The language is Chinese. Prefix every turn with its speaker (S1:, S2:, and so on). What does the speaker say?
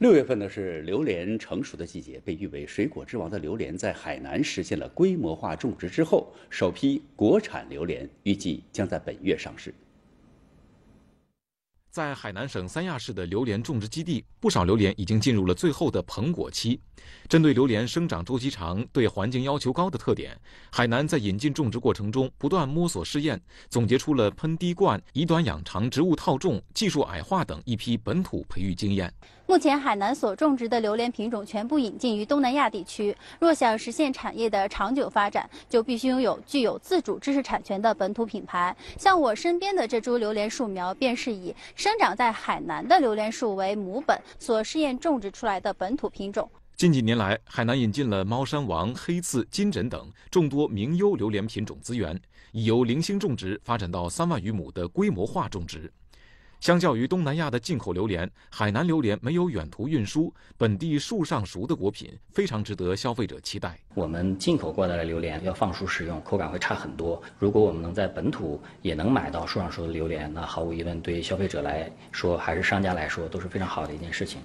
S1: 六月份呢是榴莲成熟的季节，被誉为水果之王的榴莲，在海南实现了规模化种植之后，首批国产榴莲预计将在本月上市。
S2: 在海南省三亚市的榴莲种植基地，不少榴莲已经进入了最后的膨果期。针对榴莲生长周期长、对环境要求高的特点，海南在引进种植过程中不断摸索试验，总结出了喷滴灌、以短养长、植物套种、技术矮化等一批本土培育经验。
S3: 目前，海南所种植的榴莲品种全部引进于东南亚地区。若想实现产业的长久发展，就必须拥有具有自主知识产权的本土品牌。像我身边的这株榴莲树苗，便是以。生长在海南的榴莲树为母本，所试验种植出来的本土品种。
S2: 近几年来，海南引进了猫山王、黑刺、金枕等众多名优榴莲品种资源，已由零星种植发展到三万余亩的规模化种植。相较于东南亚的进口榴莲，海南榴莲没有远途运输，本地树上熟的果品非常值得消费者期待。我们
S3: 进口过来的榴莲要放熟食用，口感会差很多。如果我们能在本土也能买到树上熟的榴莲，那毫无疑问，对消费者来说，还是商家来说，都是非常好的一件事情。